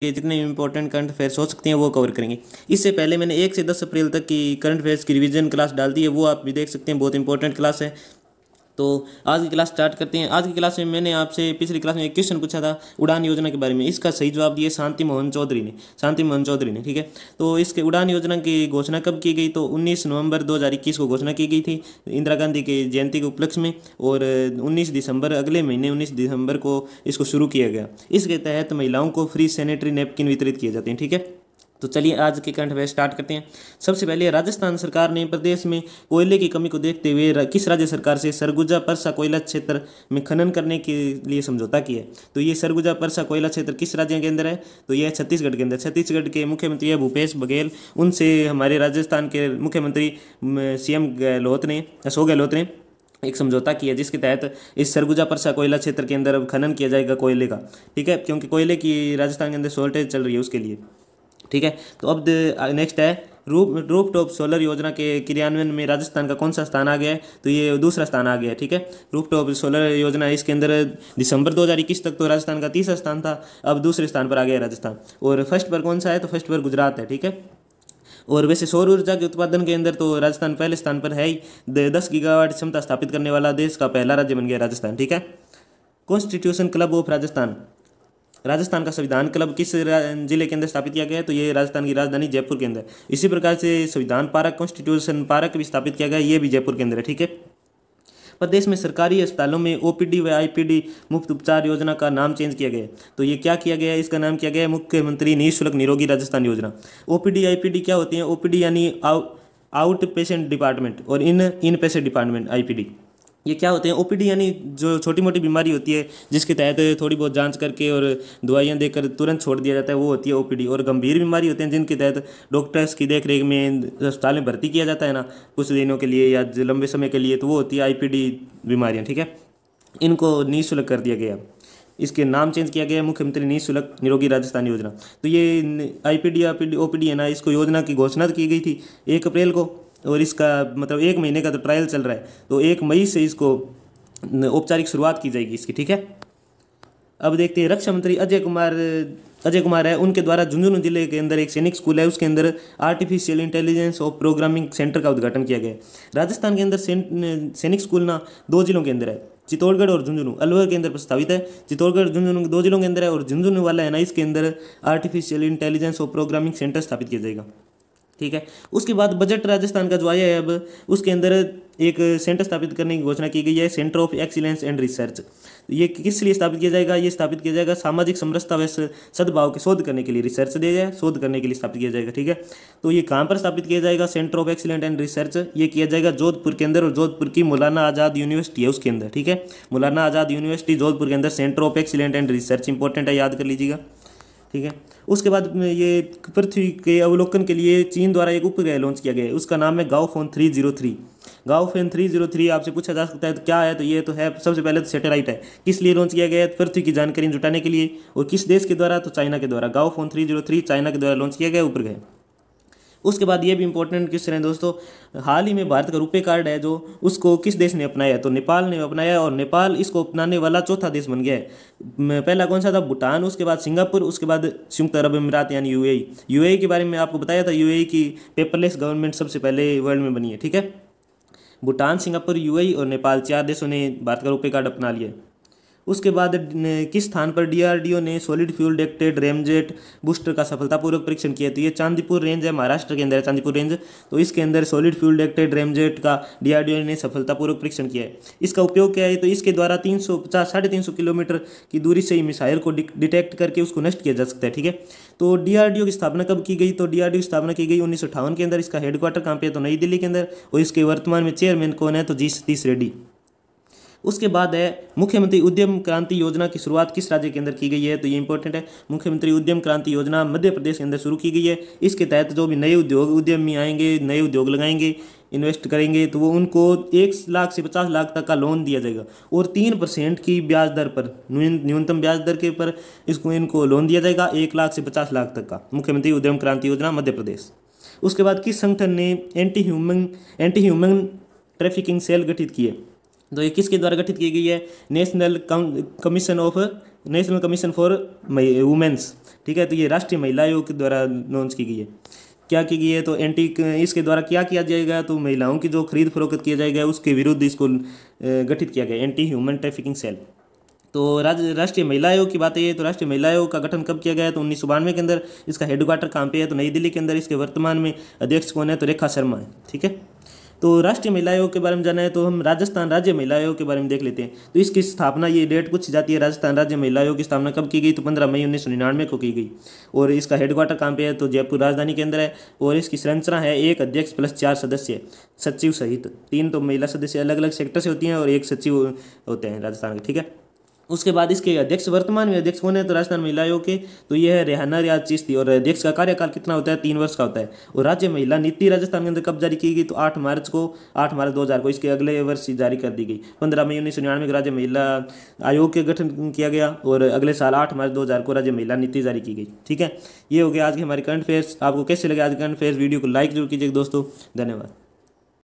के जितने important current affairs हो सकते हैं वो कवर करेंगे इससे पहले मैंने एक से दस अप्रैल तक की करंट अफेयर्स की रिवीजन क्लास डाल दी है वो आप भी देख सकते हैं बहुत इंपॉर्टेंट क्लास है तो आज की क्लास स्टार्ट करते हैं आज की क्लास में मैंने आपसे पिछली क्लास में एक क्वेश्चन पूछा था उड़ान योजना के बारे में इसका सही जवाब दिया शांति मोहन चौधरी ने शांति मोहन चौधरी ने ठीक है तो इसके उड़ान योजना की घोषणा कब की गई तो उन्नीस नवंबर 2021 को घोषणा की गई थी इंदिरा गांधी की जयंती के उपलक्ष्य में और उन्नीस दिसंबर अगले महीने उन्नीस दिसंबर को इसको शुरू किया गया इसके तहत महिलाओं को फ्री सैनिटरी नैपकिन वितरित किए जाते हैं ठीक है तो चलिए आज के कंठ अफेयर स्टार्ट करते हैं सबसे पहले राजस्थान सरकार ने प्रदेश में कोयले की कमी को देखते हुए किस राज्य सरकार से सरगुजा परसा कोयला क्षेत्र में खनन करने के लिए समझौता किया है तो ये सरगुजा परसा कोयला क्षेत्र किस राज्य के अंदर है तो यह छत्तीसगढ़ के अंदर छत्तीसगढ़ के मुख्यमंत्री है भूपेश बघेल उनसे हमारे राजस्थान के मुख्यमंत्री सी गहलोत ने अशोक गहलोत ने एक समझौता किया जिसके तहत इस सरगुजा परसा कोयला क्षेत्र के अंदर खनन किया जाएगा कोयले का ठीक है क्योंकि कोयले की राजस्थान के अंदर शॉर्टेज चल रही है उसके लिए ठीक है तो अब नेक्स्ट है रूप रूप टॉप सोलर योजना के क्रियान्वयन में राजस्थान का कौन सा स्थान आ गया है तो ये दूसरा स्थान आ गया है ठीक है रूप टॉप सोलर योजना इसके अंदर दिसंबर 2021 तक तो राजस्थान का तीसरा स्थान था अब दूसरे स्थान पर आ गया राजस्थान और फर्स्ट पर कौन सा है तो फर्स्ट पर गुजरात है ठीक है और वैसे सौर ऊर्जा के उत्पादन के अंदर तो राजस्थान पहले स्थान पर है ही दस गीगावाट क्षमता स्थापित करने वाला देश का पहला राज्य बन गया राजस्थान ठीक है constitution club of Rajasthan Rajasthan का संविधान क्लब किस जिले के अंदर स्थापित किया गया है तो ये राजस्थान की राजधानी जयपुर के अंदर इसी प्रकार से संविधान पार्क कॉन्स्टिट्यूशन पार्क भी स्थापित किया गया ये भी जयपुर के अंदर है ठीक है प्रदेश में सरकारी अस्पतालों में ओपीडी व आईपीडी मुफ्त उपचार योजना का नाम चेंज किया गया तो ये क्या किया गया है इसका नाम किया गया है मुख्यमंत्री निःशुल्क निरोगी राजस्थान योजना ओपीडी आईपीडी क्या होती है ओपीडी यानी आउट पेशेंट डिपार्टमेंट और in in patient department IPD ये क्या होते हैं ओपीडी यानी जो छोटी मोटी बीमारी होती है जिसके तहत थोड़ी बहुत जांच करके और दवाइयाँ देकर तुरंत छोड़ दिया जाता है वो होती है ओपीडी और गंभीर बीमारी होते हैं जिनके तहत डॉक्टर्स की देख रेख में अस्पताल में भर्ती किया जाता है ना कुछ दिनों के लिए या लंबे समय के लिए तो वो होती है आईपीडी बीमारियाँ ठीक है इनको निःशुल्क कर दिया गया इसके नाम चेंज किया गया है मुख्यमंत्री निःशुल्क निरोगी राजस्थान योजना तो ये I P D O P D है ना इसको योजना की घोषणा की गई थी एक अप्रैल को और इसका मतलब एक महीने का तो ट्रायल चल रहा है तो एक मई से इसको औपचारिक शुरुआत की जाएगी इसकी ठीक है अब देखते हैं रक्षा मंत्री अजय कुमार अजय कुमार है उनके द्वारा झुंझुनू जिले के अंदर एक सैनिक स्कूल है उसके अंदर आर्टिफिशियल इंटेलिजेंस और प्रोग्रामिंग सेंटर का उद्घाटन किया गया राजस्थान के अंदर सैनिक स्कूल ना दो जिलों के अंदर है चित्तौड़गढ़ और झुंझुनू अलवर के अंदर प्रस्तावित है चित्तौड़गढ़ झुंझुनू दो जिलों के अंदर है और झुंझुनू वाला है ना इसके अंदर आर्टिफिशियल इंटेलिजेंस और प्रोग्रामिंग सेंटर स्थापित किया जाएगा ठीक है उसके बाद बजट राजस्थान का जो आया है अब उसके अंदर एक सेंटर स्थापित करने की घोषणा की गई है centre of excellence and research ये किस लिए स्थापित किया जाएगा ये स्थापित किया जाएगा सामाजिक समरसता व सद्भाव के शोध करने के लिए रिसर्च दिया जाए शोध करने के लिए स्थापित किया जाएगा ठीक है तो ये कहाँ पर स्थापित किया जाएगा centre of excellent and research ये किया जाएगा जोधपुर के अंदर और जोधपुर की मौलाना आज़ाद यूनिवर्सिटी है उसके अंदर ठीक है मौलाना आज़ाद यूनिवर्सिटी जोधपुर के अंदर centre of excellent and research important है याद कर लीजिएगा ठीक है उसके बाद ये पृथ्वी के अवलोकन के लिए चीन द्वारा एक उपग्रह लॉन्च किया गया है उसका नाम है Gaofen three zero three Gaofen three zero three आपसे पूछा जा सकता है तो क्या है तो ये तो है सबसे पहले तो सेटेलाइट है किस लिए लॉन्च किया गया है पृथ्वी की जानकारी जुटाने के लिए और किस देश के द्वारा तो चाइना के द्वारा Gaofen three zero three China के द्वारा लॉन्च किया गया उपग्रह उसके बाद ये भी इंपॉर्टेंट क्वेश्चन है दोस्तों हाल ही में भारत का रुपये कार्ड है जो उसको किस देश ने अपनाया तो नेपाल ने अपनाया और नेपाल इसको अपनाने वाला चौथा देश बन गया है पहला कौन सा था भूटान उसके बाद सिंगापुर उसके बाद संयुक्त अरब अमीरात यानी यू ए e। e के बारे में आपको बताया था ए e की पेपरलेस गवर्नमेंट सबसे पहले वर्ल्ड में बनी है ठीक है भूटान सिंगापुर यूएई और नेपाल चार देशों ने भारत का रुपये कार्ड अपना लिया उसके बाद किस स्थान पर डीआरडीओ ने solid fuel ducted ramjet booster का सफलतापूर्वक परीक्षण किया तो ये चांदीपुर रेंज है महाराष्ट्र के अंदर है चांदीपुर रेंज तो इसके अंदर सॉलिड फ्यूल डेक्टेड रेमजेट का डीआरडीओ ने सफलतापूर्वक परीक्षण किया है इसका उपयोग क्या है तो इसके द्वारा तीन सौ पचास साढ़े तीन सौ किलोमीटर की दूरी से ही मिसाइल को डिटेक्ट करके उसको नष्ट किया जा सकता है ठीक है तो डीआरडीओ की स्थापना कब की गई तो डीआरडीओ की स्थापना की गई उन्नीस के अंदर इसका हेडक्वार्टर कहाँ पे है तो नई दिल्ली के अंदर और इसके वर्तमान में चेयरमैन कौन है तो जी सतीश रेड्डी उसके बाद है मुख्यमंत्री उद्यम क्रांति योजना की शुरुआत किस राज्य के अंदर की गई है तो ये इंपॉर्टेंट है मुख्यमंत्री उद्यम क्रांति योजना मध्य प्रदेश के अंदर शुरू की गई है इसके तहत जो भी नए उद्योग उद्यमी आएंगे नए उद्योग लगाएंगे इन्वेस्ट करेंगे तो वो उनको एक लाख से पचास लाख तक का लोन दिया जाएगा और तीन परसेंट की ब्याज दर पर न्यूनतम ब्याज दर के पर इसको इनको लोन दिया जाएगा एक लाख से पचास लाख तक का मुख्यमंत्री उद्यम क्रांति योजना मध्य प्रदेश उसके बाद किस संगठन ने anti human anti human trafficking cell गठित किए तो ये किसके द्वारा गठित की गई है national commission of national commission for womens ठीक है तो ये राष्ट्रीय महिला आयोग के द्वारा लॉन्च की गई है क्या की गई है तो एंटी इसके द्वारा क्या किया जाएगा तो महिलाओं की जो खरीद फरोख्त किया जाएगा उसके विरुद्ध इसको गठित किया गया एंटी ह्यूमन ट्रैफिकिंग सेल तो राज्य राष्ट्रीय महिला आयोग की बात है तो राष्ट्रीय महिला आयोग का गठन कब किया गया तो उन्नीस के अंदर इसका हेडक्वार्टर कहाँ पे है तो नई दिल्ली के अंदर इसके वर्तमान में अध्यक्ष कौन है तो रेखा शर्मा है ठीक है तो राष्ट्रीय महिला आयोग के बारे में जाना है तो हम राजस्थान राज्य महिला आयोग के बारे में देख लेते हैं तो इसकी स्थापना ये डेट कुछ जाती है राजस्थान राज्य महिला आयोग की स्थापना कब की गई तो पंद्रह मई उन्नीस को की गई और इसका हेडक्वार्टर कहाँ पे है तो जयपुर राजधानी के अंदर है और इसकी संरचना है एक अध्यक्ष प्लस चार सदस्य सचिव सहित तीन तो महिला सदस्य अलग अलग सेक्टर से होती हैं और एक सचिव होते हैं राजस्थान के ठीक है उसके बाद इसके अध्यक्ष वर्तमान में अध्यक्ष कौन है तो राजस्थान महिला आयोग के तो ये है रेहाना रियाज चिश्ती और अध्यक्ष का कार्यकाल कितना होता है तीन वर्ष का होता है और राज्य महिला नीति राजस्थान के अंदर कब जारी की गई तो आठ मार्च को आठ मार्च दो को इसके अगले वर्ष जारी कर दी गई पंद्रह मई उन्नीस सौ निन्यानवे राज्य महिला आयोग के गठन किया गया और अगले साल आठ मार्च दो को राज्य महिला नीति जारी की गई ठीक है ये हो गया आज के हमारे करंट अफेयर्स आपको कैसे लगे आज करंट अफेयर्स वीडियो को लाइक जरूर कीजिए दोस्तों धन्यवाद